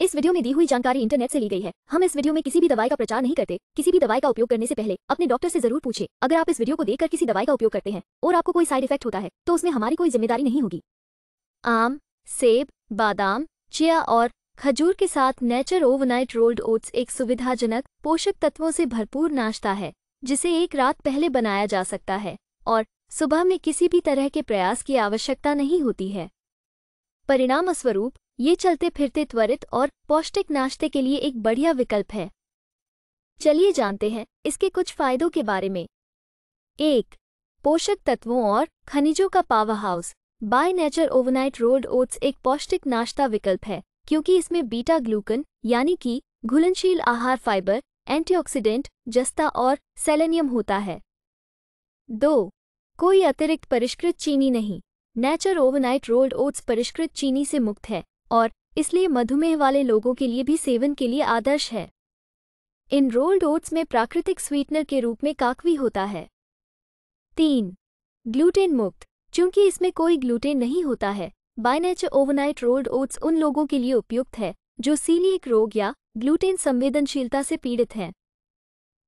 इस वीडियो में दी हुई जानकारी इंटरनेट से ली गई है हम इस वीडियो में किसी भी दवाई का प्रचार नहीं करते किसी भी दवाई का उपयोग करने से पहले अपने डॉक्टर से जरूर पूछे अगर आप इस वीडियो को देखकर किसी दवाई का उपयोग करते हैं और आपको कोई साइड इफेक्ट होता है तो उसमें हमारी कोई जिम्मेदारी नहीं होगी आम सेब बादाम चिया और खजूर के साथ नेचर ओवरनाइट रोल्ड ओट्स एक सुविधाजनक पोषक तत्वों से भरपूर नाश्ता है जिसे एक रात पहले बनाया जा सकता है और सुबह में किसी भी तरह के प्रयास की आवश्यकता नहीं होती है परिणाम स्वरूप ये चलते फिरते त्वरित और पौष्टिक नाश्ते के लिए एक बढ़िया विकल्प है चलिए जानते हैं इसके कुछ फायदों के बारे में एक पोषक तत्वों और खनिजों का power house by nature overnight rolled oats एक पौष्टिक नाश्ता विकल्प है क्योंकि इसमें बीटा ग्लूकन यानी कि घुलनशील आहार फाइबर एंटीऑक्सीडेंट जस्ता और सेलेनियम होता है दो कोई अतिरिक्त परिष्कृत चीनी नहीं नेचर ओवरनाइट रोल्ड ओट्स परिष्कृत चीनी से मुक्त है और इसलिए मधुमेह वाले लोगों के लिए भी सेवन के लिए आदर्श है इन रोल्ड ओट्स में प्राकृतिक स्वीटनर के रूप में काकवी होता है तीन ग्लूटेन मुक्त चूंकि इसमें कोई ग्लूटेन नहीं होता है by nature overnight rolled oats उन लोगों के लिए उपयुक्त है जो सीलिएक रोग या ग्लूटेन संवेदनशीलता से पीड़ित हैं